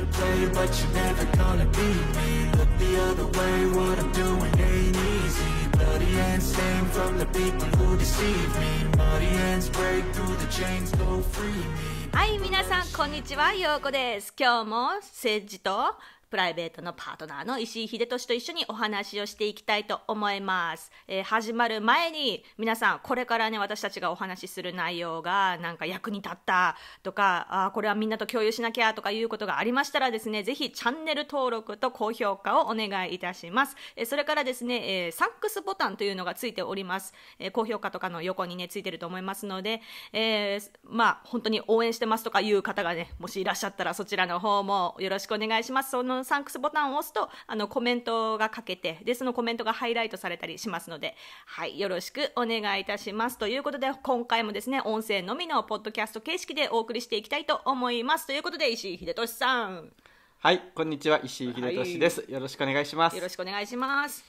to play, but you're never gonna beat me Look the other way, what I'm doing ain't easy Bloody hands stained from the people who deceive me Muddy hands break through the chains, go free me はい、皆さん、こんにちは、ようこです。今日も、政治と、プライベートのパートナーの石井秀俊と一緒にお話をしていきたいと思います、えー、始まる前に皆さんこれからね私たちがお話しする内容がなんか役に立ったとかあこれはみんなと共有しなきゃとかいうことがありましたらですねぜひチャンネル登録と高評価をお願いいたします、えー、それからですね、えー、サンクスボタンというのがついております、え高評価とかの横にねついてると思いますので、えまあ本当に応援してますとかいう方がねもしいらっしゃったらそちらの方もよろしくお願いしますそののサンクスボタンを押すと、あの、コメントが書けて、で、そのコメントがハイライトされたりしますので、はい、よろしくお願いいたします。ということで、今回もですね、音声のみのポッドキャスト形式でお送りしていきたいと思います。ということで、石井秀俊さん。はい、こんにちは、石井秀俊です、はい、よろしくお願いします。よろしくお願いします。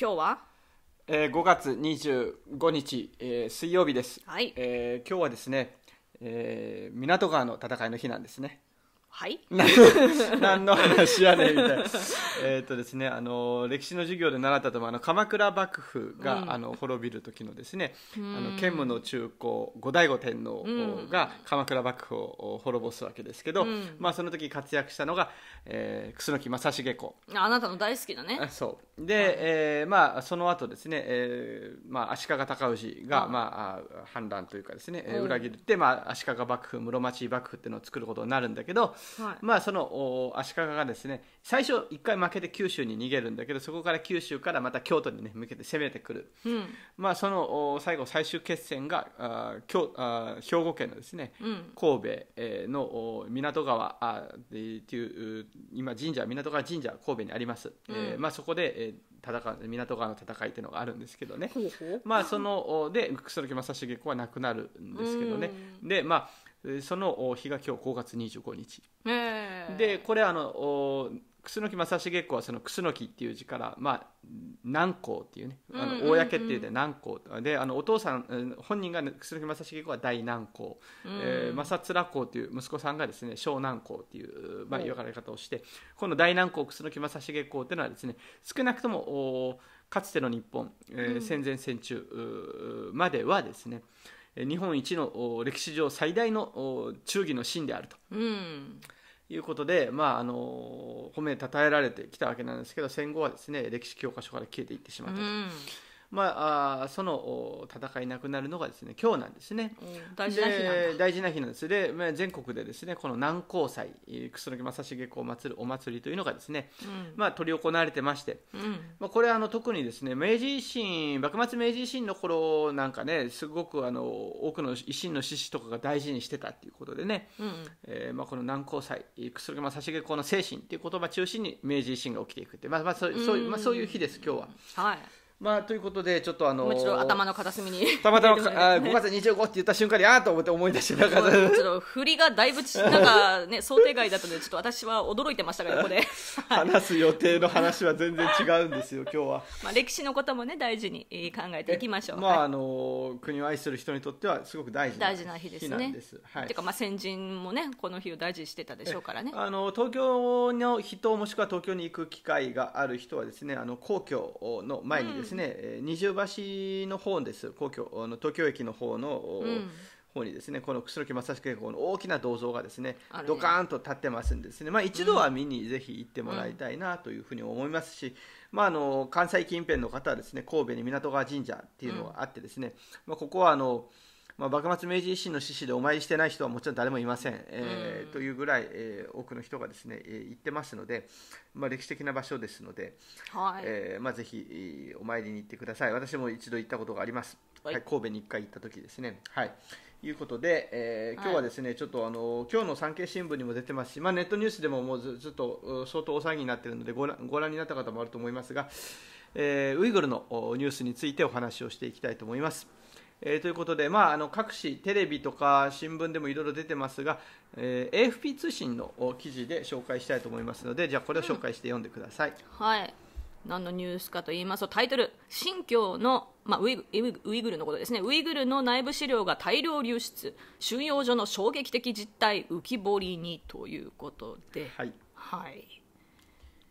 今日はえー、5月25日、えー、水曜日です、はいえー、今日はですね、えー、港川の戦いの日なんですねはい 何の話やねんみたいなえっとですねあの歴史の授業で習ったとあの鎌倉幕府が、うん、あの滅びる時のですね、うん、あの建武の中高後醍醐天皇が鎌倉幕府を滅ぼすわけですけど、うん、まあ、その時活躍したのが、えー、楠木正成公あなたの大好きだねそうで、はい、えー、まあ、その後ですね、えーまあ、足利尊氏が、まあ、反乱というかですね、えー、裏切って、まあ、足利幕府室町幕府っていうのを作ることになるんだけど、はい、まあその足利がですね最初1回負けて九州に逃げるんだけどそこから九州からまた京都に、ね、向けて攻めてくる、うん、まあその最後最終決戦があ京あ兵庫県のですね、うん、神戸、えー、の港川あっていう今神社港川神社神戸にあります、うん、えー、まあ、そこで、えー、戦う港川の戦いっていうのがあるんですけどね、ほうほうまあそので楠木正成公は亡くなるんですけどね、でまあその日が今日5月25日、えー、でこれあの楠木正成公はその楠木っていう字から、まあ、南光っていうねあの公っていうで南光、であのお父さん本人が楠木正成公は大南光、うん、えー、正貫公という息子さんがですね小南光っていう、まあ、言われ方をしてこの大南光楠木正成公っていうのはですね少なくともおかつての日本、えー、戦前戦中まではですね、うん日本一の歴史上最大の忠義の真であると。うんいうことで、まあ、あの褒めたたえられてきたわけなんですけど戦後はですね歴史教科書から消えていってしまったと。うんまあ、その戦いなくなるのがですね今日なんですね、うん、大事な日なん大事な日なんですで、まあ、全国でですねこの南高祭楠木正成公祭るお祭りというのがですね、うん、まあ、取り行われてまして、うん、まあ、これあの特にですね明治維新幕末明治維新の頃なんかねすごくあの多くの維新の志士とかが大事にしてたっていうことでね、うん、えー、まあ、この南高祭楠木正成公の精神っていう言葉中心に明治維新が起きていくって、まあまあそうそうまあ、そういう日です今日は。はいまあ、ということで、ちょっとあのー、もうちょ頭の片隅に。たまたま、あ5月25って言った瞬間に、ああと思って思い出してなかった。ちょっと振りがだいぶ、なんかね、想定外だったので、ちょっと私は驚いてましたが、ここで。話す予定の話は全然違うんですよ、今日は。まあ、歴史のこともね、大事に考えていきましょう。まあ、はい、あのー、国を愛する人にとっては、すごく大事な大事な日ですね。はい。てか、まあ、先人もね、この日を大事にしてたでしょうからね。あの、東京の人、もしくは東京に行く機会がある人はですね、あの、皇居の前にです、ねうんですね二重橋の方です皇居あの東京駅の方の、うん方にですねこの楠木正成公の大きな銅像がですね、ドカーンと立ってますんですね、まあ、一度は見にぜひ行ってもらいたいなというふうに思いますし、うん、まあ、あの関西近辺の方はですね神戸に湊川神社っていうのがあってですね、うん、まあ、ここはあのまあ、幕末明治維新の志士でお参りしてない人はもちろん誰もいません、えー、うん、というぐらい、えー、多くの人がですね、えー、行ってますので、まあ、歴史的な場所ですので、はいえーまあ、ぜひお参りに行ってください私も一度行ったことがあります、はい、神戸に1回行った時ですね。はいいうことで、えー、今日はですね、はい、ちょっとあの今日の産経新聞にも出てますし、まあ、ネットニュースでももうずっと相当大騒ぎになっているのでご覧ご覧になった方もあると思いますが、えー、ウイグルのニュースについてお話をしていきたいと思います。えー、ということで、まあ、あの各紙、テレビとか新聞でもいろいろ出てますが、えー、AFP 通信の記事で紹介したいと思いますのでじゃあこれを紹介して読んでください。うん、はい何のニュースかと言いますとタイトル「新疆の、まあ、ウイグルのことですねウイグルの内部資料が大量流出収容所の衝撃的実態浮き彫りに」ということで。はい、はい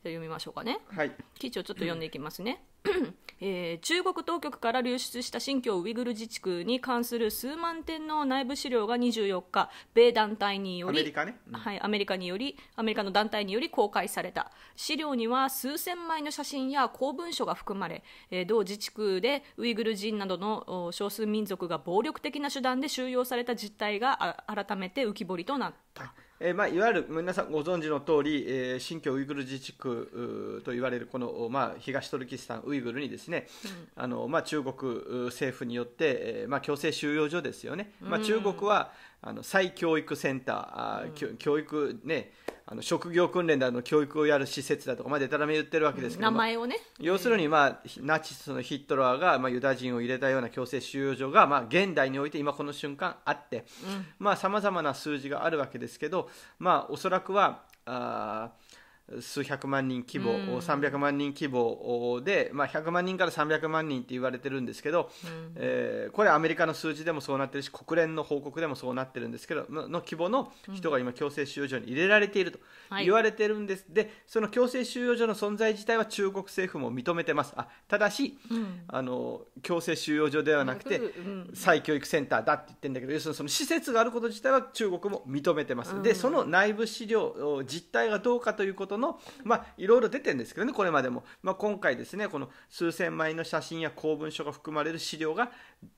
読みましょうかね、はい、記事をちょっと読んでいきますね、えー、中国当局から流出した新疆ウイグル自治区に関する数万点の内部資料が24日米団体によりアメリカ、ねうん、はい、アメリカによりアメリカの団体により公開された資料には数千枚の写真や公文書が含まれ、えー、同自治区でウイグル人などの少数民族が暴力的な手段で収容された実態が改めて浮き彫りとなった。えーまあ、いわゆる皆さんご存知の通り、えー、新疆ウイグル自治区と言われるこの、まあ、東トルキスタンウイグルにですね、うん、あのまあ、中国政府によって、えーまあ、強制収容所ですよね、まあ、中国は、あの再教育センター、うん、教育ねあの職業訓練だの教育をやる施設だとか、まあ、でたらめ言ってるわけですけど、名前をね要するに、まあ、ナチスのヒットラーが、まあ、ユダヤ人を入れたような強制収容所が、まあ、現代において今この瞬間あってさまざ、まな数字があるわけですけど、まあ、おそらくはあ数百万人規模、うん、300万人規模で、まあ、100万人から300万人って言われてるんですけど、うん、えー、これアメリカの数字でもそうなってるし国連の報告でもそうなってるんですけどの規模の人が今強制収容所に入れられていると言われてるんです、うん、でその強制収容所の存在自体は中国政府も認めてますあただし、うん、あの強制収容所ではなくて、再教育センターだって言ってるんだけど要するにその施設があること自体は中国も認めてます、でその内部資料実態がどうかということことの、まあ、いろいろ出てるんですけどね、これまでも。まあ、今回ですね、この数千枚の写真や公文書が含まれる資料が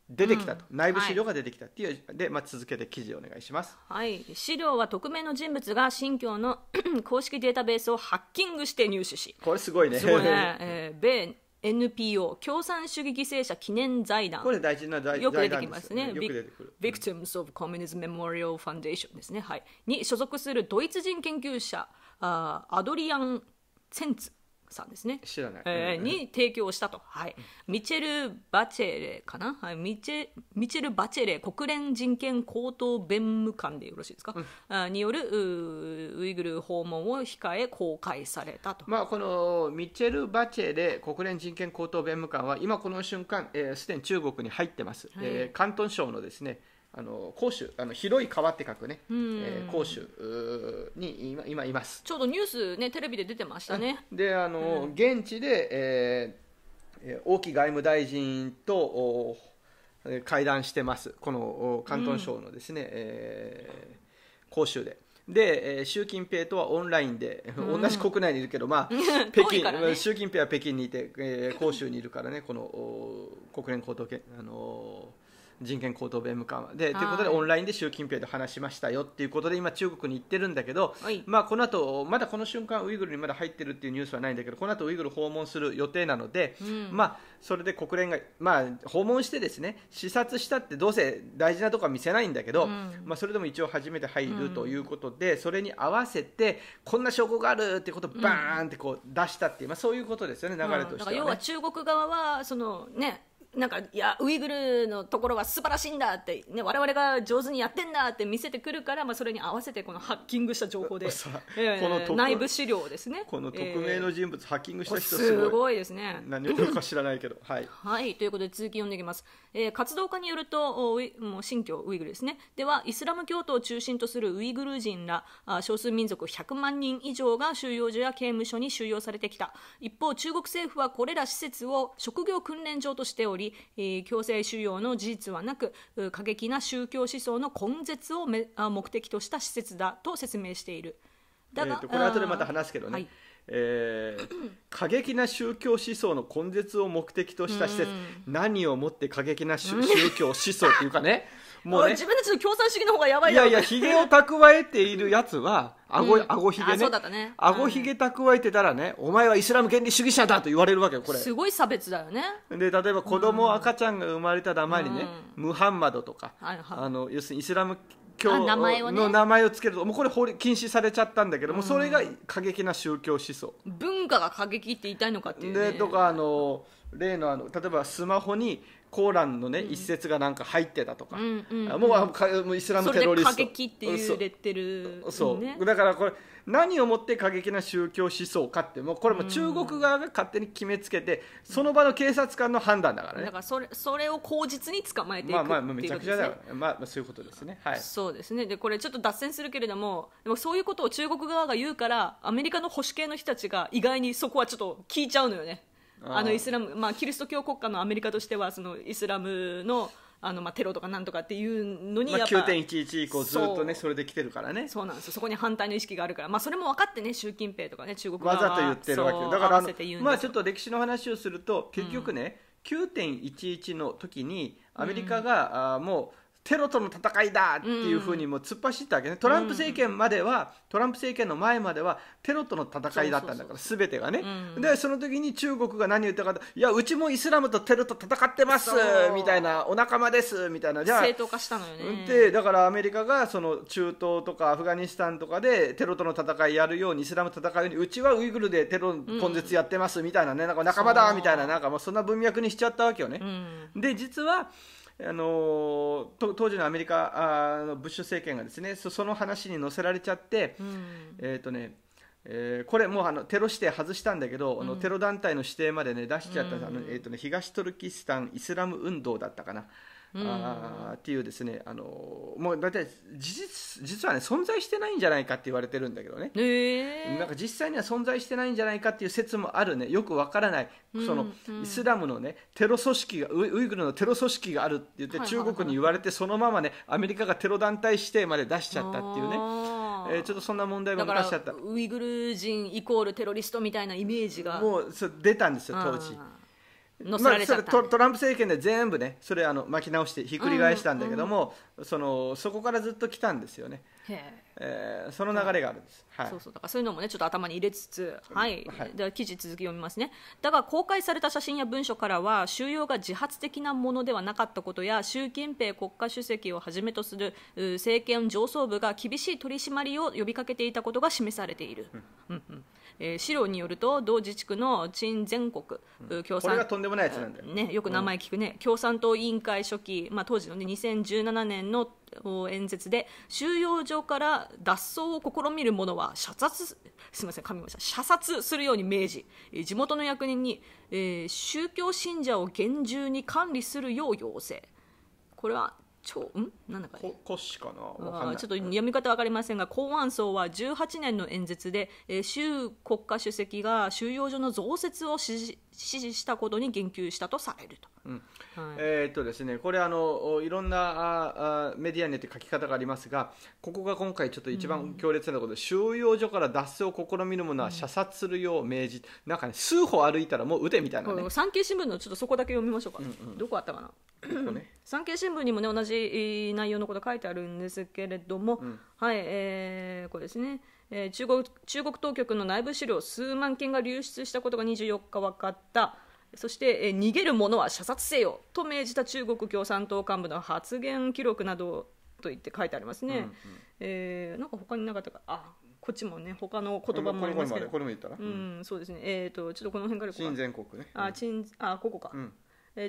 出てきたと、うん、内部資料が出てきたっていう、はい、で、まあ、続けて記事お願いします。はい、資料は匿名の人物が新疆の 公式データベースをハッキングして入手し、これすごいね。すごいね。えー、米 NPO 共産主義犠牲者記念財団これ大事な財団よく出てきますねビクティムズ・オブ・コミュニズム・メモリアル・ファンデーションですねはいに所属するドイツ人研究者あアドリアン・センツさんですね知らない、えー、に提供したと、はい、ミチェル・バチェレかな、はい、ミチェミチェル・バチェレ国連人権高等弁務官でよろしいですか、うん、によるウイグル訪問を控え公開されたと、まあ、このミチェル・バチェレ国連人権高等弁務官は今この瞬間すで、えー、に中国に入ってます、はい、えー、広東省のですねあの甲州あの広い川って書くね、えー、甲州に今今いますちょうどニュースねテレビで出てましたねであの、うん、現地で、えー、王毅外務大臣と会談してますこの広東省のですね、うん、えー、甲州で。で、えー、習近平とはオンラインで、うん、同じ国内にいるけど、まあ、北京、ね、習近平は北京にいて、えー、広州にいるからね、この国連高等あの人権高等弁務官はでということでオンラインで習近平と話しましたよっていうことで今中国に行ってるんだけど、まあ、この後まだこの瞬間ウイグルにまだ入ってるっていうニュースはないんだけどこの後ウイグル訪問する予定なので、うん、まあ、それで国連が、まあ、訪問してですね視察したってどうせ大事なとこは見せないんだけど、うん、まあ、それでも一応初めて入るということで、うん、それに合わせてこんな証拠があるってことをバーンってこう出したっていう、まあ、そういうことですよね流れとしては、ね、要は中国側はそのねなんか、いや、ウイグルのところは素晴らしいんだって、ね、我々が上手にやってんだって見せてくるから、まあ、それに合わせて、このハッキングした情報で、えー、内部資料ですね。この匿名の人物、えー、ハッキングした人すごいですね。何を言うか知らないけど。はい。はい、ということで続き読んでいきます。えー、活動家によると、おもう新疆ウイグルですね。では、イスラム教徒を中心とするウイグル人ら、あ少数民族100万人以上が収容所や刑務所に収容されてきた。一方、中国政府はこれら施設を職業訓練場としており、強制収容の事実はなく過激な宗教思想の根絶を目的とした施設だと説明しているだが、えーと、とこれ後でまた話すけどね、はい、えー、過激な宗教思想の根絶を目的とした施設何をもって過激な 宗教思想っていうかねもう、ね、自分たちの共産主義の方がやばいいやいやひげを蓄えているやつはあご、あごひげねあごひげ蓄えてたらね、お前はイスラム原理主義者だと言われるわけよこれすごい差別だよねで例えば子供、うん、赤ちゃんが生まれた名前にね、うん、ムハンマドとか、はいはい、あの要するにイスラム教の名前をつけると、もうこれ法禁止されちゃったんだけども、うん、それが過激な宗教思想文化が過激って言いたいのかっていう、ね、でとかあの例のあの例えばスマホにコーランのね、うん、一節がなんか入ってたとか、うんうんうん、もうイスラムテロリスト過激っていうレッテル、ね、そうだからこれ何をもって過激な宗教思想かってもうこれも中国側が勝手に決めつけて、うん、その場の警察官の判断だからねだからそれそれを口実に捕まえていくまあまあめちゃくちゃだよ、まあ、そういうことですねはいそうですねでこれちょっと脱線するけれどもでもそういうことを中国側が言うからアメリカの保守系の人たちが意外にそこはちょっと聞いちゃうのよねあのイスラム、まあ、キリスト教国家のアメリカとしてはそのイスラムのあのまあテロとかなんとかっていうのにやっぱ、まあ、9.11以降ずっとねそれで来てるからねそうなんですそこに反対の意識があるから、まあ、それも分かってね習近平とかね中国側わざと言ってるわけだからまあちょっと歴史の話をすると結局ね、うん、9.11の時にアメリカが、うん、あもうテロとの戦いだっていうふうにも突っ走ったわけね、トランプ政権までは、トランプ政権の前まではテロとの戦いだったんだから、すべてがね、でその時に中国が何言ったかいや、うちもイスラムとテロと戦ってますみたいな、お仲間ですみたいな、じゃあ、正当化したのよねでだからアメリカがその中東とかアフガニスタンとかでテロとの戦いやるように、イスラム戦うように、うちはウイグルでテロ根絶やってますみたいなね、なんか仲間だみたいな、なんかもうそんな文脈にしちゃったわけよね。で実はあの当時のアメリカあのブッシュ政権がですねその話に乗せられちゃって、うん、えっ、ー、とねえー、これもうあのテロ指定外したんだけど、うん、あのテロ団体の指定まで、ね、出しちゃった、うん、あのえーとね、東トルキスタンイスラム運動だったかな、あっていうですねあのもう大体事実実はね存在してないんじゃないかって言われてるんだけどね、えー、なんか実際には存在してないんじゃないかっていう説もあるねよくわからないその、イスラムのねテロ組織がウイグルのテロ組織があるって言って、中国に言われてそのままねアメリカがテロ団体指定まで出しちゃったっていうね。えー、ちょっとそんな問題も出しちゃったウイグル人イコールテロリストみたいなイメージがもう出たんですよ当時。乗せられちゃった、まあ、トランプ政権で全部ねそれあの巻き直してひっくり返したんだけども、うんうん、そのそこからずっと来たんですよね。えー、その流れがあるんです、そうそうだからそういうのもねちょっと頭に入れつつ、はい、はい、では記事続き読みますねだが公開された写真や文書からは収容が自発的なものではなかったことや習近平国家主席をはじめとする政権上層部が厳しい取り締まりを呼びかけていたことが示されている、うん、えー、資料によると同自治区の陳全国、うん、共産これがとんでもないやつなんだよ、ね、よく名前聞くね、うん、共産党委員会初期、まあ、当時の、ね、2017年の演説で収容所から脱走を試みる者は射殺すみません噛みました射殺するように命じ地元の役人に、えー、宗教信者を厳重に管理するよう要請これは超んなんだか、ね、骨子かなちょっと読み方分かりませんが公安層は18年の演説で、えー、習国家主席が収容所の増設を指示指示したことに言及したとされると、うんはい、えっとですね、これあのいろんなあメディアによって書き方がありますがここが今回ちょっと一番強烈なことで、うん、収容所から脱走を試みる者は射殺するよう命じ、うん、なんか、ね、数歩歩いたらもう撃てみたいな、ね、産経新聞のちょっとそこだけ読みましょうか、うんうん、どこあったかな、ここね、産経新聞にもね同じじ内容のこと書いてあるんですけれども、うん、はい、えー、これですね、えー、中国中国当局の内部資料数万件が流出したことが24日分かった。そして、えー、逃げる者は射殺せよと命じた中国共産党幹部の発言記録などと言って書いてありますね。うえなんか他になかったかあこっちもね他の言葉もありますけどこれも言ったら、うん、うん、そうですねえっ、ー、とちょっとこの辺から新全国ねあちんあここか、うん、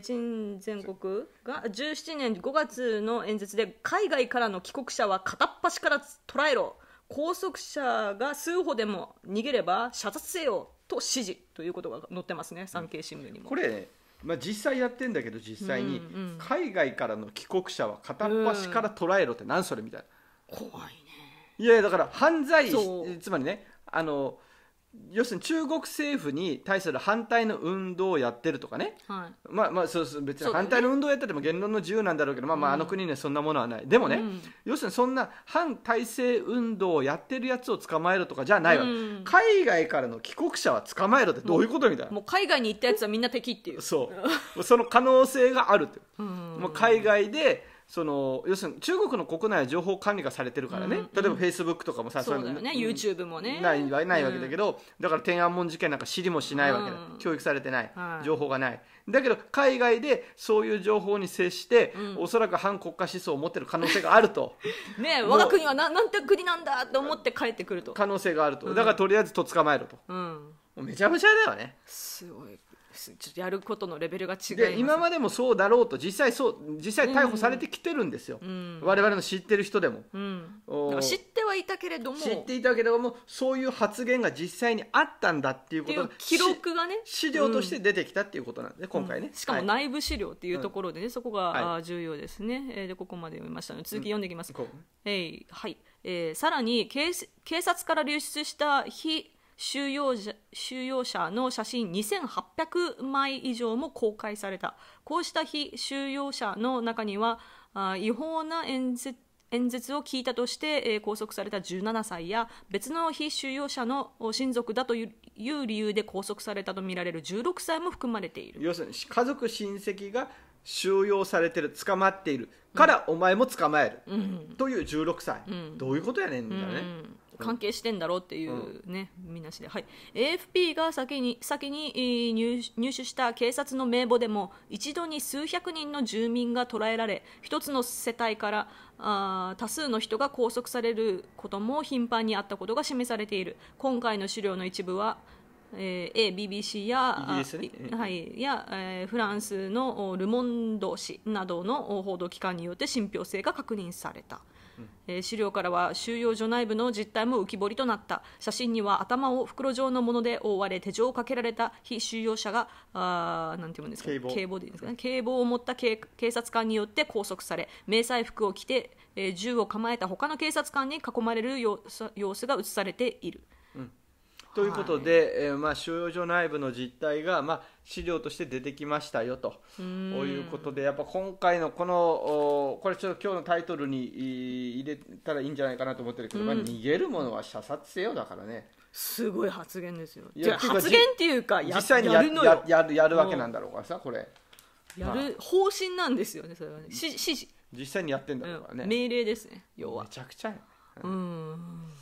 陳全国が17年5月の演説で海外からの帰国者は片っ端から捕らえろ拘束者が数歩でも逃げれば射殺せよと指示ということが載ってますね産経新聞にも。これまあ、実際やってんだけど実際に海外からの帰国者は片っ端から捕らえろって何それみたいな、怖いねいやだから犯罪つまりねあの要するに中国政府に対する反対の運動をやってるとかね、はい、まあまあそうそう別に反対の運動をやってても言論の自由なんだろうけどまあまああの国にはそんなものはない、うん、でもね、うん、要するにそんな反体制運動をやってるやつを捕まえろとかじゃないわ、うん、海外からの帰国者は捕まえろってどういうことみたいなもう海外に行ったやつはみんな敵っていうそうその可能性があるって、うん、もう海外でその要するに中国の国内は情報管理がされてるからね、うん例えばフェイスブックとかもさそうだよね、うの YouTube もねないないわけだけど、うん、だから天安門事件なんか知りもしないわけだ、うん、教育されてない、情報がないだけど海外でそういう情報に接して、うん、おそらく反国家思想を持ってる可能性があると ね我が国はななんて国なんだと思って帰ってくると可能性があるとだからとりあえずとっ捕まえろと、うん、めちゃめちゃだよねすごいちょっとやることのレベルが違い今までもそうだろうと実際そう実際逮捕されてきてるんですよ、うんうん、我々の知ってる人でも、うん、知ってはいたけれども知っていたけれどもそういう発言が実際にあったんだっていうことが記録がね資料として出てきたっていうことなんで、今回ね、しかも内部資料っていうところでね、そこが、重要ですね、でここまで読みましたので続き読んでいきます、はいえー、さらに警警察から流出した非収容者収容者の写真2800枚以上も公開されたこうした非収容者の中には違法な演説演説を聞いたとして、え拘束された17歳や別の非収容者の親族だという理由で拘束されたとみられる16歳も含まれている要するに家族親戚が収容されてる捕まっているからお前も捕まえる、うん、という16歳、うん、どういうことやねんみたなね、うん関係してんだろうっていうね、うん、みなしで、はい、AFP が先に先に入手した警察の名簿でも一度に数百人の住民が捕らえられ一つの世帯からあ多数の人が拘束されることも頻繁にあったことが示されている今回の資料の一部はえー、ABBC や,、ね、はいやえー、フランスのル・モンド氏などの報道機関によって信憑性が確認された。資料からは収容所内部の実態も浮き彫りとなった写真には頭を袋状のもので覆われ手錠をかけられた被収容者が警棒を持った警察官によって拘束され迷彩服を着て、銃を構えた他の警察官に囲まれる様子が映されている。ということで、はい、えー、まあ、収容所内部の実態が、まあ、資料として出てきましたよということでやっぱ今回のこのおこれちょっと今日のタイトルに入れたらいいんじゃないかなと思ってるけど、まあ、逃げるものは射殺せよだからね。すごい発言ですよ。いや発言っていうか実際にやるのよやるやるわけなんだろうからさこれ。やる方針なんですよねそれはね指示実際にやってんだからね、うん、命令ですね要はめちゃくちゃや、うん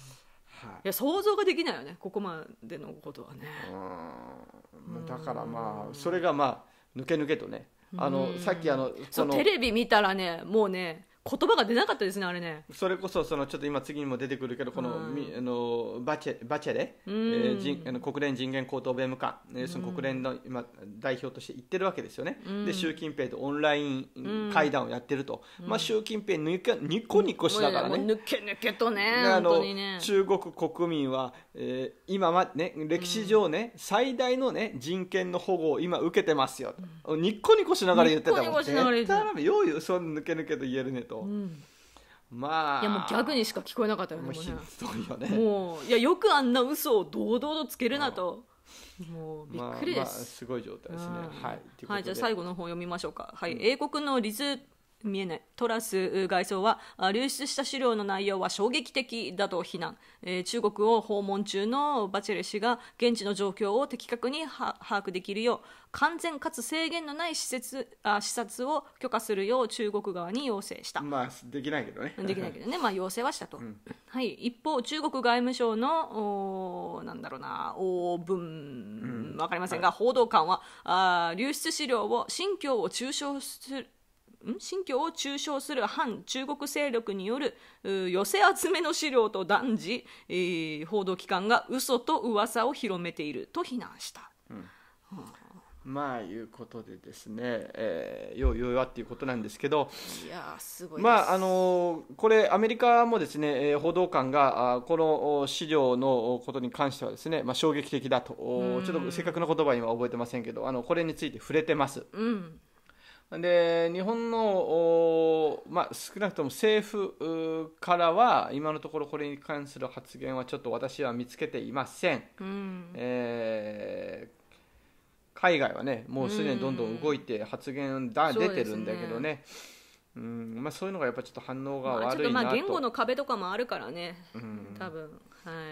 はいいや想像ができないよねここまでのことはねうんだからまあそれがまあ抜け抜けとねあのさっきあのそうそのテレビ見たらねもうね言葉が出なかったですねあれねそれこそそのちょっと今次にも出てくるけどこの,、みあのバチェバチェレ、うん、えー、人あの国連人権高等弁務官、うん、その国連の今代表として行ってるわけですよね、うん、で習近平とオンライン会談をやってると、うん、まあ、習近平にこにこニコしながらね、抜け抜けとねあの、ね、中国国民は、えー、今まね歴史上ね、最大のね人権の保護を今受けてますよと、うん、ニコニコしながら言ってたもんね。ニコ言た。ようよそん抜け抜けと言えるねと。ど、うん、まあいやもうギャグにしか聞こえなかったよねもうひどいよねもういやよくあんな嘘を堂々とつけるなと、もうびっくりです、まあまあ、すごい状態ですね、はい、はい、じゃあ最後の本読みましょうかはい、英国のリズ見えないトラス外相は流出した資料の内容は衝撃的だと非難、えー、中国を訪問中のバチェレ氏が現地の状況を的確に把握できるよう完全かつ制限のない施設あ視察を許可するよう中国側に要請したまあできないけどねできないけどねまあ要請はしたと、うん、はい一方中国外務省のおなんだろうな王文、うん、分かりませんが、はい、報道官はあ流出資料を信教を中傷する信教を中傷する反中国勢力による寄せ集めの資料と断じ、えー、報道機関が嘘と噂を広めていると非難した。うんうんまあいうことでですね、えー、ようようはっていうことなんですけど、いやすごいまああのこれアメリカもですね、えー、報道官があこの資料のことに関してはですね、まあ衝撃的だと、ちょっと正確な言葉は今覚えてませんけど、あのこれについて触れてます。うんで日本の、まあ、少なくとも政府からは今のところこれに関する発言はちょっと私は見つけていません、うん、えー、海外はねもうすでにどんどん動いて発言だ、うん、出てるんだけどねうんまあ、そういうのがやっぱちょっと反応が悪いなと、まあ、ちょっとまあ言語の壁とかもあるからね、うん、多分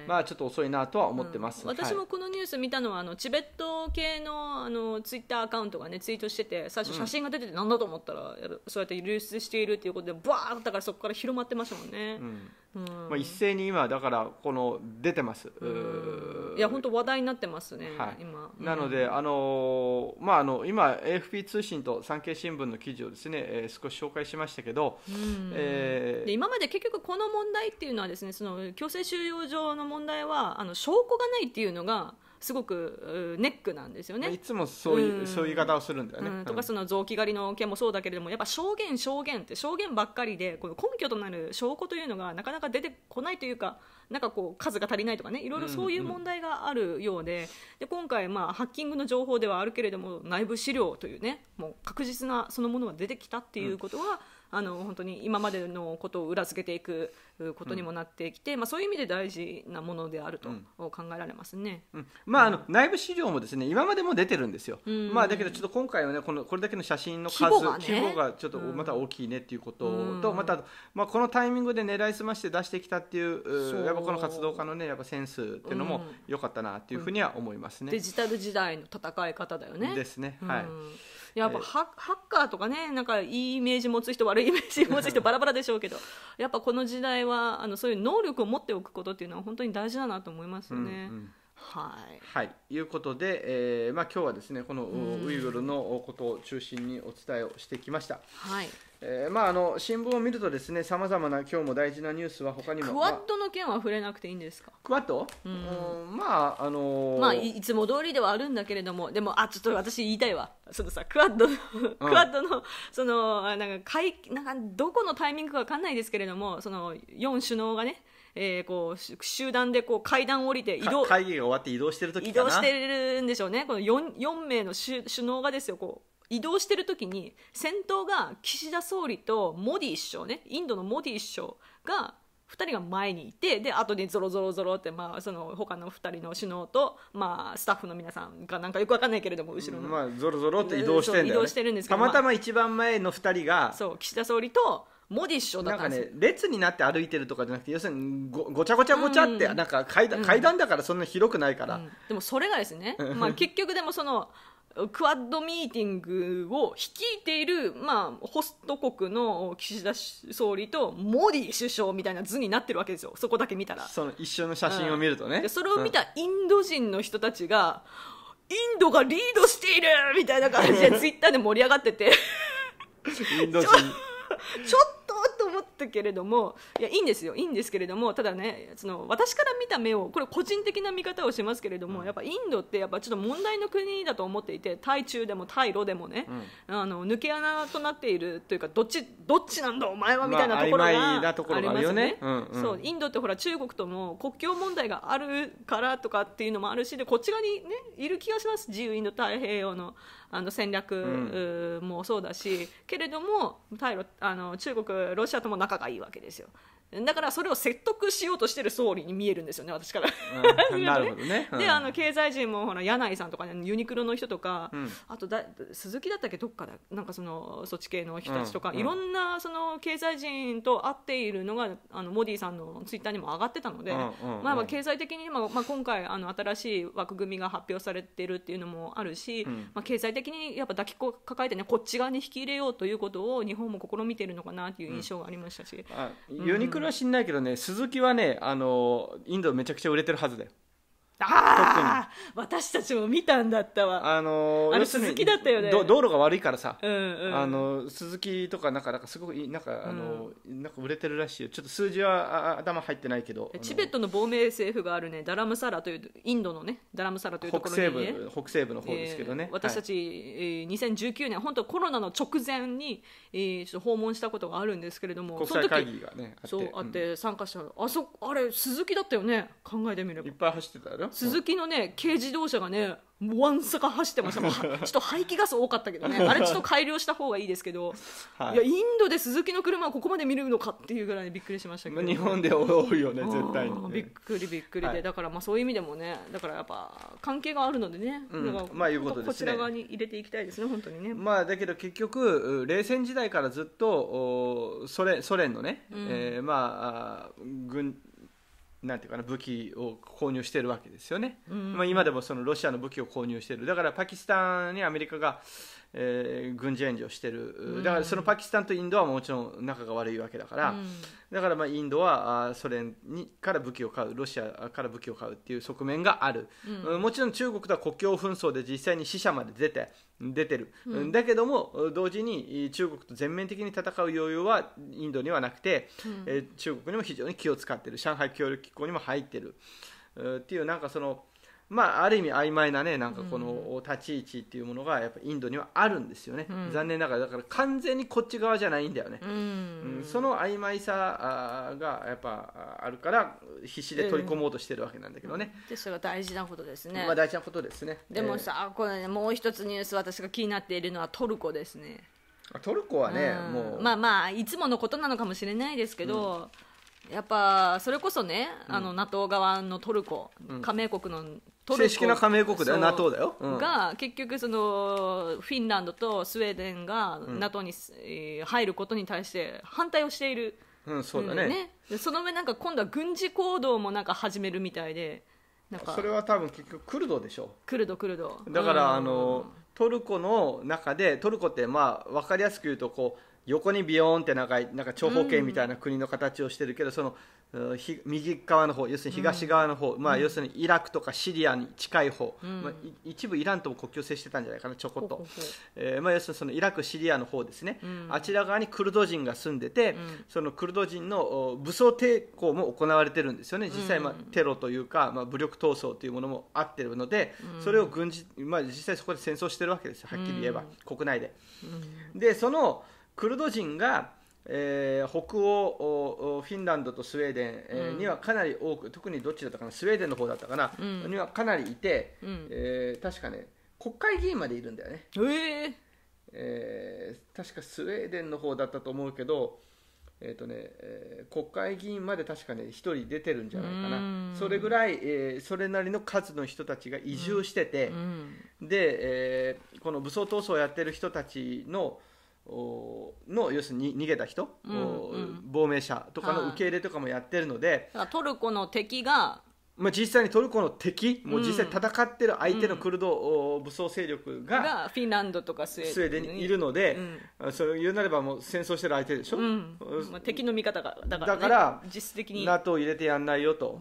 まあちょっと遅いなとは思ってます、うん、私もこのニュース見たのは、あのチベット系のあのツイッターアカウントが、ね、ツイートしてて最初写真が出ててなんだと思ったら、そうやって流出しているということでバーッだからそこから広まってましたもんね。うんまあ、一斉に今だからこの出てますいや本当話題になってますね、はい、今、なので、あのまあ、あの今 AFP 通信と産経新聞の記事をですね、えー、少し紹介しましたけど、えー、で今まで結局この問題っていうのはですねその強制収容所の問題はあの証拠がないっていうのがすごくネックなんですよね。いつもそういううん、そういう言い方をするんだよね。うん、とかその臓器狩りの件もそうだけれどもやっぱ証言証言って証言ばっかりでこの根拠となる証拠というのがなかなか出てこないというか。なんかこう数が足りないとかねいろいろそういう問題があるようで,、で今回、まあ、ハッキングの情報ではあるけれども内部資料というねもう確実なそのものが出てきたっていうことは、あの本当に今までのことを裏付けていくことにもなってきて、うん、まあ、そういう意味で大事なものであると考えられますね、うん、まあ、あの内部資料もですね今までも出てるんですよ、うん、まあ、だけどちょっと今回は、ね、このこれだけの写真の数規模が、ね,、がちょっとまた大きいねっていうことと、また、まあ、このタイミングで狙いすまして出してきたっていうやっぱこの活動家のねやっぱセンスっていうのも良かったなっていうふうには思いますね、デジタル時代の戦い方だよねですねはい、やっぱハッカーとかねなんかいいイメージ持つ人 悪いイメージ持つ人バラバラでしょうけどやっぱこの時代はあのそういう能力を持っておくことっていうのは本当に大事だなと思いますよね。うんうんはい、はい、いうことで、えーまあ、今日はですねこのウイグルのことを中心にお伝えをしてきました。はいえー、まああの新聞を見るとですねさまざまな今日も大事なニュースは他にもクワッドの件は触れなくていいんですかクワッド、うん、うん、まああのー、まあいつも通りではあるんだけれどもでもあちょっと私言いたいわそのさクワッドのクワッドの、そのなんかかいなんかどこのタイミングかわかんないですけれどもその4首脳がねえー、こう集団でこう階段を降りて移動会議が終わって移動してる時移動してるんでしょうねこの 4, 4名の首脳がですよこう移動してる時に先頭が岸田総理とモディ首相ねインドのモディ首相が2人が前にいてで後でゾロゾロゾロって、まあ、その他の2人の首脳と、まあ、スタッフの皆さんがなんかよく分かんないけれども後ろの、まあ、ゾロゾロって移動して、移動してるんですけどたまたま一番前の2人が、そう岸田総理とモディ首相だったんですね列になって歩いてるとかじゃなくて要するにごごちゃごちゃごちゃって、うん、なんか階段階段だからそんな広くないから、うん、でもそれがですね、まあ、結局でもそのクワッドミーティングを率いている、まあ、ホスト国の岸田総理とモディ首相みたいな図になってるわけですよそこだけ見たらその一緒の写真を見るとね、うん、それを見たインド人の人たちが、インドがリードしているみたいな感じでインド人ちょっったけれどもいやいいんですよいいんですけれどもただねその私から見た目をこれ個人的な見方をしますけれども、うん、やっぱインドってやっぱちょっと問題の国だと思っていて対中でも対ロでもね、うん、あの抜け穴となっているというかどっちどっちなんだお前はみたいなところがありますね。そうインドってほら中国とも国境問題があるからとかっていうのもあるしでこっち側にねいる気がします自由インド太平洋の。あの戦略もそうだし、けれども対あの中国ロシアとも仲がいいわけですよ。だからそれを説得しようとしてる総理に見えるんですよね私から なるほどね、うん、であの経済人もほら柳井さんとか、ね、ユニクロの人とか、うん、あとだ鈴木だったっけどっかだなんかそのそっち系の人たちとか、うん、いろんなその経済人と会っているのがあのモディさんのツイッターにも上がってたので、まあ、経済的にも、まあ、今回あの新しい枠組みが発表されてるっていうのもあるし、まあ、経済的にやっぱ抱きこ抱えてねこっち側に引き入れようということを日本も試みているのかなという印象がありましたし。ユニクロれは知んないけどね鈴木はねあのインドめちゃくちゃ売れてるはずだよああ私たちも見たんだったわあのあれ鈴木だったよね道路が悪いからさ、うんうん、あの鈴木とかなんかなんかすごくなんか、あの、うん、なんか売れてるらしいよちょっと数字は頭入ってないけどチベットの亡命政府があるねダラムサラというインドのねダラムサラというところに、ね、北西部の方ですけどね、えー、私たち、はい、えー、2019年本当コロナの直前に、えー、ちょっと訪問したことがあるんですけれども国際会議がねあってそうあって参加した、うん、あそあれ鈴木だったよね考えてみればいっぱい走ってたよよ鈴木のね軽自動車がねもうわんさか走ってましたもん ちょっと排気ガス多かったけどね あれちょっと改良した方がいいですけど、はい、いやインドで鈴木の車をここまで見るのかっていうぐらいびっくりしましたけど日本で多いよね絶対に、びっくりびっくりで、はい、だからまあそういう意味でもねだからやっぱ関係があるのでね、うん、まあいうことです、ね、こちら側に入れていきたいですね本当にねまあだけど結局冷戦時代からずっとソ連ソ連のね、うん、えー、まあ軍なんていうかな武器を購入してるわけですよね、うん、まあ、今でもそのロシアの武器を購入してるだからパキスタンにアメリカがえー、軍事援助しているだからそのパキスタンとインドはもちろん仲が悪いわけだから、うん、だからまあインドはあソ連にから武器を買うロシアから武器を買うっていう側面がある、うん、もちろん中国とは国境紛争で実際に死者まで出て出てる、うん、だけども同時に中国と全面的に戦う余裕はインドにはなくて、えー、中国にも非常に気を使っている上海協力機構にも入ってるっていうなんかその。まあ、ある意味曖昧なねなんかこの立ち位置っていうものがやっぱインドにはあるんですよね、うん、残念ながらだから完全にこっち側じゃないんだよね、うん、うん、その曖昧さがやっぱあるから必死で取り込もうとしてるわけなんだけどね、うん、でそれは大事なことですね、まあ、大事なことですねでもさ、えー、これ、ね、もう一つニュース私が気になっているのはトルコですねトルコはね、もうまあまあいつものことなのかもしれないですけど、やっぱそれこそね、あの NATO 側のトルコ、加盟国の正式な加盟国だよ NATO だよ、うん、が結局そのフィンランドとスウェーデンが NATO に、えー、入ることに対して反対をしている、うんそうだね、うんね、その上なんか今度は軍事行動もなんか始めるみたいでなんかそれは多分結局クルドでしょクルドクルドだから、あのトルコの中でトルコってまあ分かりやすく言うとこう横にビヨーンって長いなんか長方形みたいな国の形をしてるけど、うん、その右側の方要するに東側の方、うん、まあ、要するにイラクとかシリアに近い方、うん、まあ、一部イランとも国境を接してたんじゃないかなちょこっと、まあ、要するにそのイラク、シリアの方ですね、うん、あちら側にクルド人が住んでて、そのクルド人の武装抵抗も行われてるんですよね実際、まあ、テロというか、まあ、武力闘争というものもあってるので、それを軍事、まあ、実際そこで戦争してるわけですよはっきり言えば、国内で。でそのクルド人がえー、北欧フィンランドとスウェーデン、えーにはかなり多く特にどっちだったかなスウェーデンの方だったかな、うん、にはかなりいて、うん、えー、確かね国会議員までいるんだよね、えーえー、確かスウェーデンの方だったと思うけど、えーとねえー、国会議員まで確かね1人出てるんじゃないかなそれぐらい、えー、それなりの数の人たちが移住してて、うん、で、えー、この武装闘争をやってる人たちの、の要するに逃げた人、うんうん、亡命者とかの受け入れとかもやってるのでトルコの敵がまあ、実際にトルコの敵、もう実際戦ってる相手のクルド、武装勢力が、うん、フィンランドとかスウェーデンにいるので、うん、それ言うなればもう戦争してる相手でしょ、うん、まあ、敵の味方がだから,、ね、から実質的に NATO 入れてやんないよと、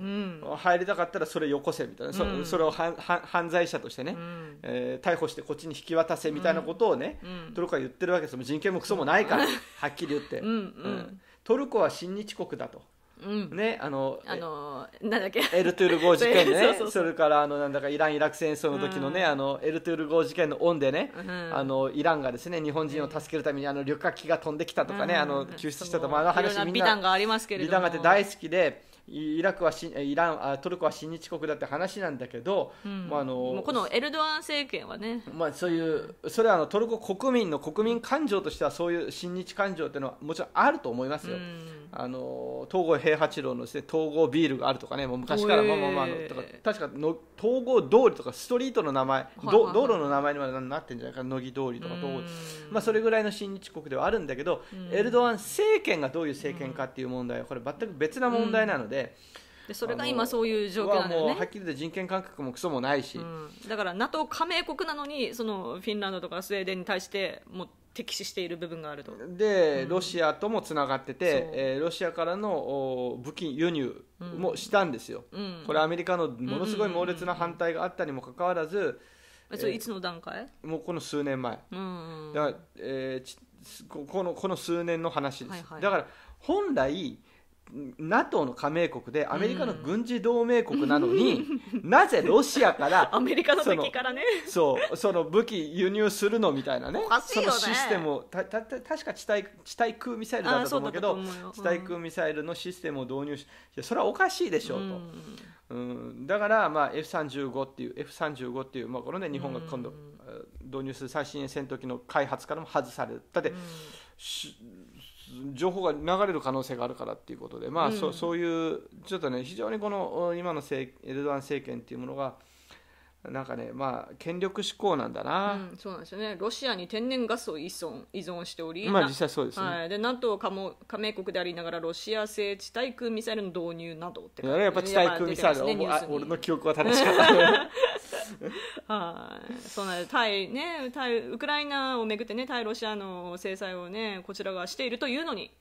入りたかったらそれよこせみたいな、そそれをはは犯罪者としてね、うん、えー、逮捕してこっちに引き渡せみたいなことをね、トルコは言ってるわけです人権もクソもないから、はっきり言って。うんトルコは親日国だと、うん、ねあのあのなんだっけエルトゥール号事件で そうそうそうそれからあのなんだかイラン・イラク戦争の時のね、うんあのエルトゥール号事件の恩でね、うんあのイランがですね日本人を助けるためにあの旅客機が飛んできたとかね、うんあの救出したとか、あの話ろんみ美談がありますけれどもビダンがって大好きでイラクはしイランあトルコは親日国だって話なんだけど、うんまああのもうこのエルドアン政権はねまあ、そういうそれはあのトルコ国民の国民感情としてはそういう親日感情っていうのはもちろんあると思いますよ、うんあの東郷平八郎のです、ね、東郷ビールがあるとかねもう昔から、まあまあまあ、とか確かの東郷通りとかストリートの名前、道路の名前になってるんじゃないか乃木通りとか東まあ、それぐらいの親日国ではあるんだけどエルドアン政権がどういう政権かっていう問題はこれ全く別な問題なので。でそれが今そういう状況なんだよねはっきり言って人権感覚もクソもないし、うん、だから NATO 加盟国なのにそのフィンランドとかスウェーデンに対してもう敵視している部分があるとで、ロシアともつながってて、えー、ロシアからの武器輸入もしたんですよ、うん、これアメリカのものすごい猛烈な反対があったにもかかわらず、うんそれいつの段階、もうこの数年前、だから、えー、このこの数年の話です、はいはい、だから本来 NATO の加盟国でアメリカの軍事同盟国なのに、うん、なぜロシアからアメリカの敵からねそうその武器輸入するのみたいなね、ね、そのシステムをたた確か地対地対空ミサイルだったと思うけど、うん、地対空ミサイルのシステムを導入しそれはおかしいでしょうと。うん、だから、まあ、F35 っていう F35 っていう、まあ、このね日本が今度導入する最新鋭戦闘機の開発からも外されるだって、情報が流れる可能性があるからっていうことで、まあ、うん、そそういうちょっとね非常にこの今のエルドアン政権というものがなんかねまあ権力志向なんだな、うん、そうなんですよねロシアに天然ガスを依存依存しており、まあ、実際そうですね、はい、で NATO 加盟加盟国でありながらロシア製地対空ミサイルの導入などって、ね、やっぱ地対空ミサイル、ね、俺の記憶は正しかった はい、そうなん対ね対ウクライナをめぐってね対ロシアの制裁をねこちらがしているというのに、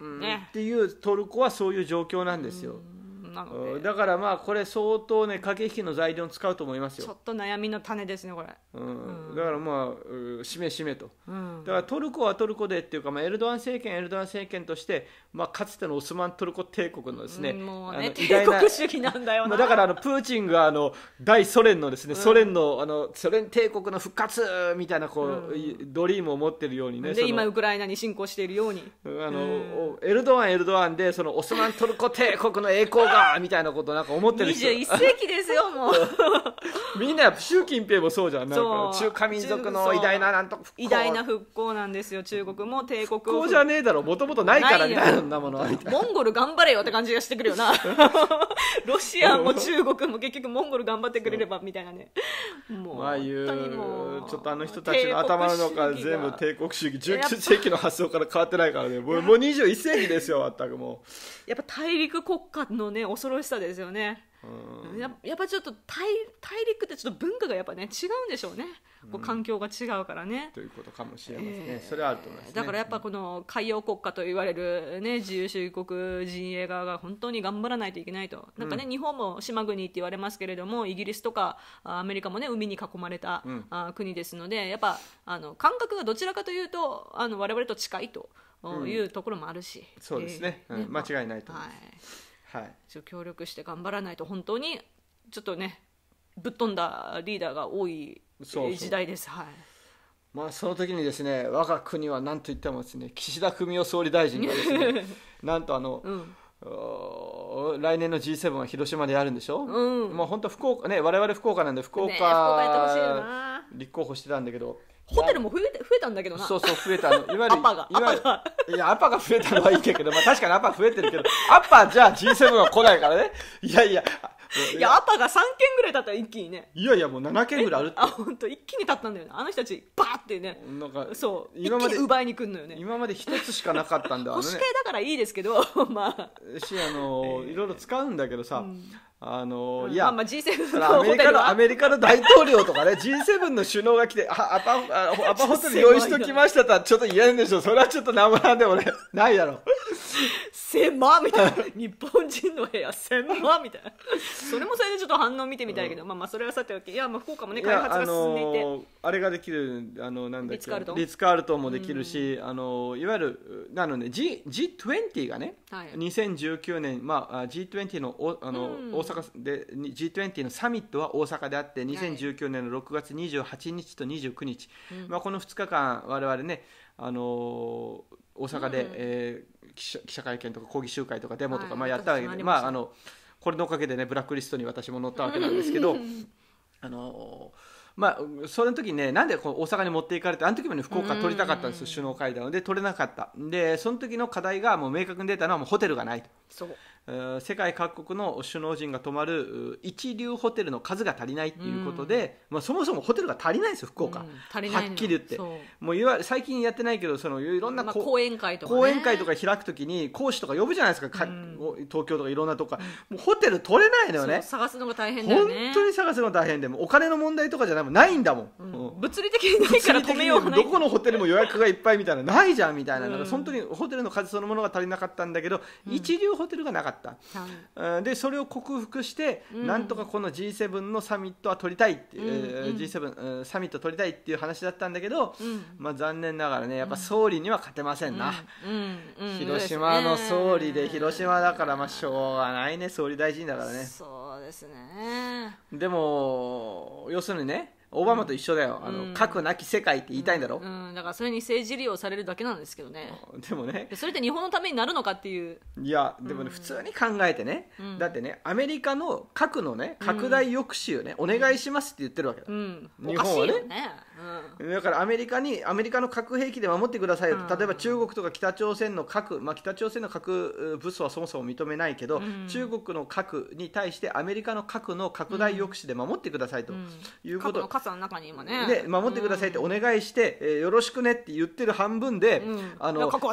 うんね、っていうトルコはそういう状況なんですよ。なのでだからまあこれ相当ね駆け引きの材料を使うと思いますよちょっと悩みの種ですねこれ、うん、うん、だからまあしめしめと、うん、だからトルコはトルコでっていうか、まあ、エルドアン政権エルドアン政権として、まあ、かつてのオスマントルコ帝国のですね,、もうね帝国主義なんだよな、だからあのプーチンがあの大ソ連のですね、ソ連のあのソ連帝国の復活みたいなこう、ドリームを持ってるようにねで今ウクライナに侵攻しているようにあの、エルドアンエルドアンでそのオスマントルコ帝国の栄光がみたいなことなんか思ってる人21世紀ですよもう みんな習近平もそうじゃんなんか中華民族の偉大ななんとか偉大な復興なんですよ中国も帝国をじゃねえだろもともとないからみたいなものはモンゴル頑張れよって感じがしてくるよな ロシアも中国も結局モンゴル頑張ってくれればみたいなねもう、まあ、いうちょっとあの人たちの頭の中全部帝国主義19世紀の発想から変わってないからねもうもう21世紀ですよ全くもう。やっぱ大陸国家のね恐ろしさですよね。うん、ややっぱちょっと大大陸ってちょっと文化がやっぱね違うんでしょうね、こう環境が違うからね。ということかもしれませんね、えー、それはあると思います、ね、だからやっぱこの海洋国家と言われる、ね、自由主義国陣営側が本当に頑張らないといけないと、なんかね、うん、日本も島国って言われますけれども、イギリスとかアメリカもね海に囲まれた、うん、あ国ですので、やっぱあの感覚がどちらかというと、あの我々と近いと。いうところもあるし、うん、そうですねえー、ね間違いないと思います、はい、はい、協力して頑張らないと本当にちょっとねぶっ飛んだリーダーが多い時代ですはいまあ、その時にですね我が国は何と言ってもですね岸田文雄総理大臣がですね なんとあの、うん来年の G7 は広島でやるんでしょ、うん、もう本当福岡ね我々福岡なんで福岡,、ね、福岡立候補してたんだけどホテルも増え増えたんだけどなそうそう増えたの いわゆるアパがいアパがいやアパが増えたのはいいけど、まあ、確かにアパ増えてるけどアパじゃあ G7 は来ないからねいやいやいやアパが3件ぐらいだったら一気にねいやいやもう7件ぐらいあるってあ本当一気に立ったんだよねあの人たちバーってねなんかそう今まで奪いに来るのよね今まで一つしかなかったんだ、ね、保守系だからいいですけど まあしあの、いろいろ使うんだけどさ、うんあの、うん、いや、まあ、まあ G7 のアメリカのアメリカの大統領とかね G7 の首脳が来てあアパアパホテル用意しときましたとはちょっと言えんでしょそれはちょっと名前でもね、ないだろう狭みたいな日本人の部屋狭みたいなそれもそれでちょっと反応見てみたいけど、うん、まあまあそれはさておきいやまあ福岡もね開発が進んでいてあのあれができるあのなんだっけリッツカールトンリツカールトンもできるし、あのいわゆるなので、ね、G G20 がね、はい、2019年まあ G20 のあの、大阪で G20 のサミットは大阪であって2019年の6月28日と29日、はい、まあ、この2日間我々ね、あのー、大阪で、うん、えー、記者記者会見とか抗議集会とかデモとか、はい、まあ、やったわけで、まあ、あのこれのおかげでねブラックリストに私も載ったわけなんですけど。あのーまあ、その時ねなんでこう大阪に持っていかれてあの時も、ね、福岡取りたかったんですよ首脳会談で取れなかったでその時の課題がもう明確に出たのはもうホテルがないと世界各国の首脳陣が泊まる一流ホテルの数が足りないっていうことで、うん、まあ、そもそもホテルが足りないんですよ福岡、うん、はっきり言ってもういわ最近やってないけどそのいろんな、まあ、講演会とか、ね、講演会とか開くときに講師とか呼ぶじゃないですかか、うん、東京とかいろんなとこもうホテル取れないのよね探すのが大変だよね本当に探すの大変でもお金の問題とかじゃないもないんだもん、物理的にないから止めようどこのホテルも予約がいっぱいみたいなないじゃんみたいな、うん、本当にホテルの数そのものが足りなかったんだけど、一流ホテルがなかったった、はい、でそれを克服して、うん、なんとかこの G7 のサミットは取りたいっていう、うんうん、G7 サミット取りたいっていう話だったんだけど、うん、まあ、残念ながらねやっぱ総理には勝てませんな、うん、広島の総理で広島だからまあしょうがないね総理大臣だからねそうですねでも要するにねオバマと一緒だよ、あの核なき世界って言いたいんだろ、うんだからそれに政治利用されるだけなんですけどねでもねそれって日本のためになるのかっていういやでもね、普通に考えてね、だってねアメリカの核のね拡大抑止をね、お願いしますって言ってるわけだ、日本はねだからアメリカにアメリカの核兵器で守ってください、よ、例えば中国とか北朝鮮の核、まあ、北朝鮮の核武装はそもそも認めないけど、中国の核に対してアメリカの核の拡大抑止で守ってくださいということ、傘の中に今ねで守ってくださいってお願いして、えー、よろしくねって言ってる半分で、うん、あの広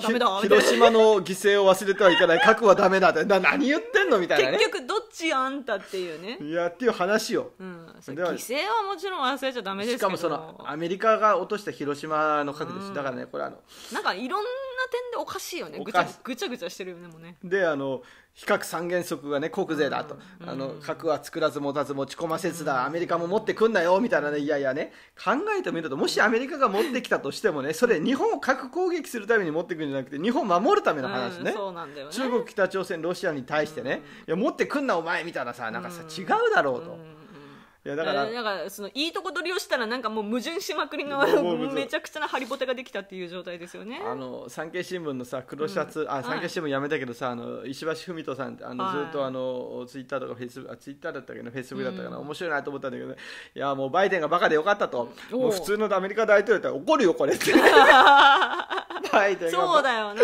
島の犠牲を忘れてはいかない核はダメだってな何言ってんのみたいな、ね、結局どっちあんたっていうねいやっていう話を、うん、犠牲はもちろん忘れちゃダメですけどしかもそのアメリカが落とした広島の核です、うん、だからねこれあのなんかいろんな点でおかしいよねぐちゃぐちゃぐちゃしてるよねもうねであの比較三原則がね国税だと、うん、あの核は作らず持たず持ち込ませずだ、うん、アメリカも持ってくんなよみたいなねいやいやね考えてみるともしアメリカが持ってきたとしてもねそれ日本を核攻撃するために持ってくんじゃなくて日本を守るための話ねね、中国北朝鮮ロシアに対してね、いや持ってくんなお前みたいなさなんかさ、違うだろうと。いやだからなんかそのいいとこ取りをしたらなんかもう矛盾しまくりのめちゃくちゃなハリボテができたっていう状態ですよねあの産経新聞のさ黒シャツ、うん、あ産経新聞やめたけどさ、はい、あの石橋文人さんあの、はい、ずっとあのツイッターとかフェイスあツイッターだったけどフェイスブックだったかな、うん、面白いなと思ったんだけど、ね、いやもうバイデンがバカでよかったともう普通のアメリカ大統領だったら怒るよこれって バイデンがそうだよね。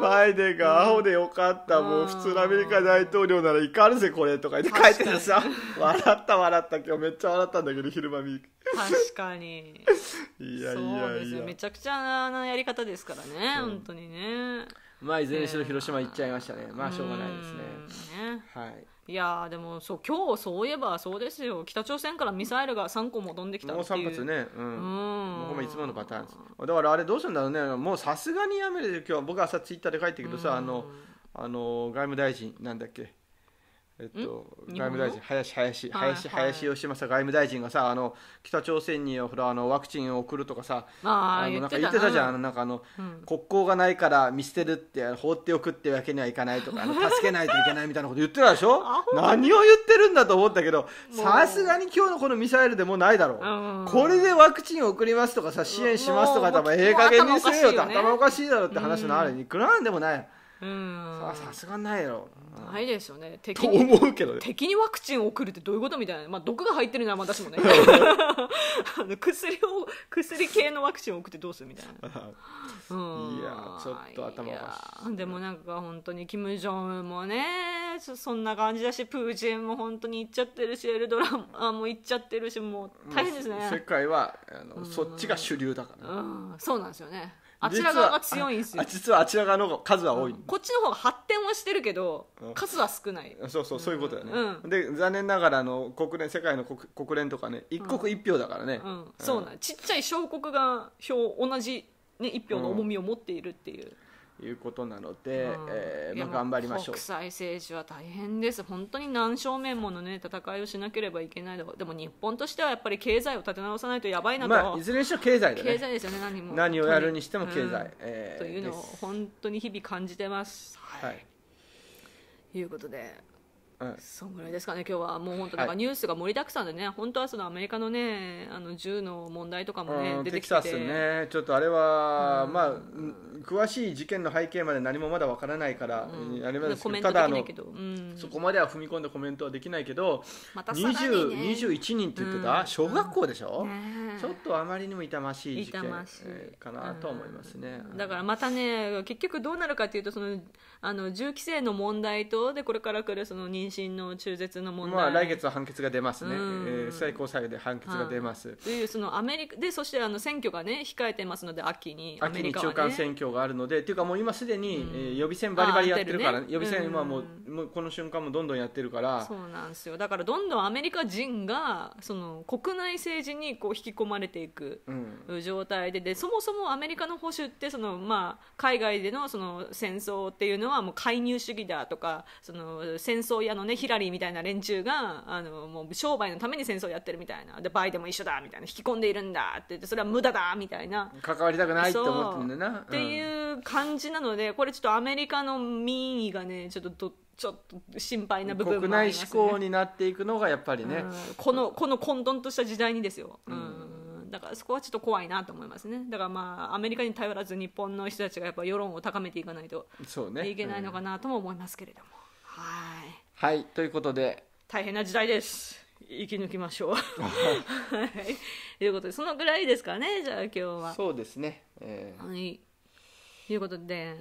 バイデンが青でよかった、もう普通のアメリカ大統領ならいかるぜこれとか言って書いてさ笑った笑った今日めっちゃ笑ったんだけど昼間見確かに いやいやいやめちゃくちゃなやり方ですからね、うん、本当にねまあいずれにしろ広島行っちゃいましたねまあしょうがないですね、ね、はいいやーでもそう今日そういえばそうですよ北朝鮮からミサイルが3個も飛んできたっていうもう3発ねうん僕もいつものパターンですだからあれどうするんだろうねもうさすがにやめる今日は僕は朝ツイッターで書いてるけどさあのあの外務大臣なんだっけえっと、外務大臣、林、林、林、林芳正外務大臣がさ、あの北朝鮮にほらあのワクチンを送るとかさ、あのなんか言ってたじゃん、あのなんかあの、国交がないから見捨てるって、放っておくってわけにはいかないとか、助けないといけないみたいなこと言ってたでしょ何を言ってるんだと思ったけど、さすがに今日のこのミサイルでもないだろう、これでワクチンを送りますとかさ、支援しますとか、ええ加減にせよって、頭おかしいだろって話のあれに、くらんでもない。うんさすがないやろないですよね敵と思うけど、ね、敵にワクチンを送るってどういうことみたいな、まあ、毒が入ってるならまだしもね あの薬を薬系のワクチンを送ってどうするみたいな、うん、いやちょっと頭おかしいでもなんか本当に金正恩もねそんな感じだしプーチンも本当に行っちゃってるしエルドラあも行っちゃってるしもう大変ですね世界はあの、うん、そっちが主流だから、うん、そうなんですよねあちら側が強いんですよ実はあちら側の数は多い、うん、こっちの方が発展はしてるけど、数は少ないそうそうそういうことだね、うん、で残念ながらあの国連世界の国連とかね一国一票だからね、そうなんちっちゃい小国が票同じ、ね、一票の重みを持っているっていう、いうことなので、うん、えー、まあ、頑張りましょう国際政治は大変です本当に何正面もの、ね、戦いをしなければいけないでも日本としてはやっぱり経済を立て直さないとやばいなと、まあ、いずれにしろ経済、ね、経済ですよね何も何をやるにしても経済、うん、えー、というのを本当に日々感じてます。はい、はい、いうことでそんぐらいですかね今日はもう本当なんかニュースが盛りだくさんでね、はい、本当はそのアメリカのねあの銃の問題とかもね、出てきてテねちょっとあれは、まあ詳しい事件の背景まで何もまだわからないから、うん、あれまでコメントできなうん、そこまでは踏み込んでコメントはできないけど、またさらに、ね、21人って言ってた、うん、小学校でしょ、ね、ちょっとあまりにも痛ましい事件かなと思いますね、だからまたね結局どうなるかというとそのあの銃規制の問題とでこれから来るその妊娠の中絶の問題、まあ、来月は判決が出ますね、うん、えー、最高裁で判決が出ます、はい、というそのアメリカでそしてあの選挙がね控えてますので秋に秋に中間選挙があるのでっていうかもう今すでに、うん、えー、予備選バリバリやってるから、ね、予備選今もううん、もうこの瞬間もどんどんやってるからそうなんですよだからどんどんアメリカ人がその国内政治にこう引き込まれていく状態でで、でそもそもアメリカの保守ってその、まあ、海外でのその戦争っていうのははもう介入主義だとかその戦争屋の、ね、ヒラリーみたいな連中があのもう商売のために戦争やってるみたいなでバイデンも一緒だみたいな引き込んでいるんだって言ってそれは無駄だみたいな関わりたくないって思ってるんだな、うん、っていう感じなのでこれちょっとアメリカの民意がねちょっとちょっと心配な部分も、ね、国内志向になっていくのがやっぱりね、うん、このこの混沌とした時代にですよ、うんだからそこはちょっと怖いなと思いますねだからまあアメリカに頼らず日本の人たちがやっぱ世論を高めていかないといけないのかなとも思いますけれども、ねうん、はい、はい、ということで大変な時代です生き抜きましょう はい、ということでそのぐらいですかねじゃあ今日はそうですね、えー、はいということで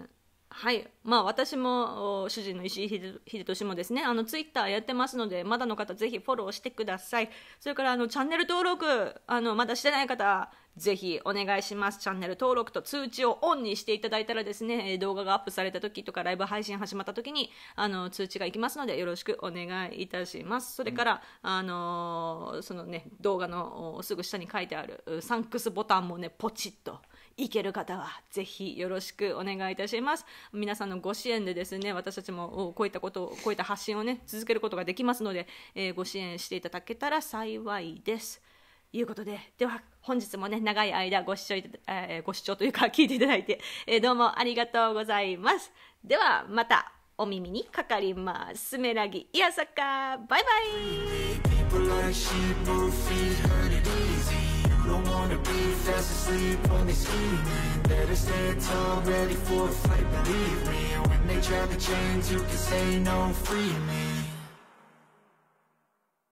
はい、まあ、私も主人の石井秀俊もですねあのツイッターやってますのでまだの方ぜひフォローしてくださいそれからあのチャンネル登録あのまだしてない方ぜひお願いしますチャンネル登録と通知をオンにしていただいたらですね動画がアップされた時とかライブ配信始まった時にあの通知がいきますのでよろしくお願いいたしますそれから、うん、あのそのね動画のすぐ下に書いてあるサンクスボタンもねポチッと。行ける方はぜひよろしくお願いいたします皆さんのご支援でですね私たちもこういったことをこういった発信をね続けることができますので、えー、ご支援していただけたら幸いですいうことででは本日もね長い間ご視聴いた、えー、ご視聴というか聞いていただいて、えー、どうもありがとうございますではまたお耳にかかりますスメラギいやバイバイ fast asleep when they see me Better stand tall, ready for a fight, believe me When they try to change, you can say no, free me